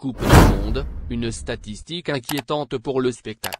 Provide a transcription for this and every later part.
Coupe du Monde, une statistique inquiétante pour le spectacle.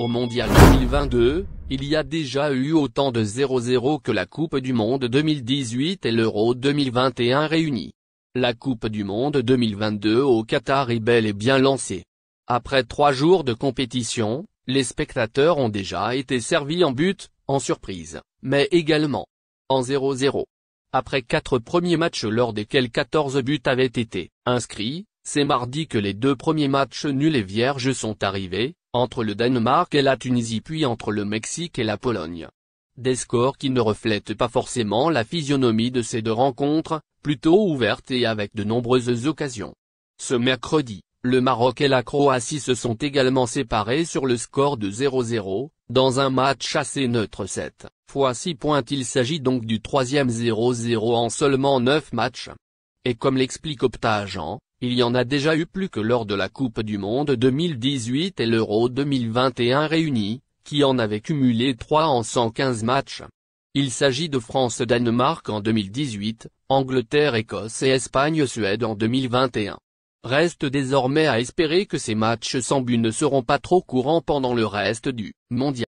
Au Mondial 2022, il y a déjà eu autant de 0-0 que la Coupe du Monde 2018 et l'Euro 2021 réunis. La Coupe du Monde 2022 au Qatar est bel et bien lancée. Après trois jours de compétition, les spectateurs ont déjà été servis en but, en surprise, mais également en 0-0. Après quatre premiers matchs lors desquels 14 buts avaient été inscrits, c'est mardi que les deux premiers matchs nuls et vierges sont arrivés, entre le Danemark et la Tunisie puis entre le Mexique et la Pologne. Des scores qui ne reflètent pas forcément la physionomie de ces deux rencontres, plutôt ouvertes et avec de nombreuses occasions. Ce mercredi, le Maroc et la Croatie se sont également séparés sur le score de 0-0, dans un match assez neutre 7 fois 6 points il s'agit donc du troisième 0-0 en seulement 9 matchs. Et comme l'explique Opta il y en a déjà eu plus que lors de la Coupe du Monde 2018 et l'Euro 2021 réunis, qui en avaient cumulé 3 en 115 matchs. Il s'agit de France-Danemark en 2018, Angleterre-Écosse et Espagne-Suède en 2021. Reste désormais à espérer que ces matchs sans but ne seront pas trop courants pendant le reste du mondial.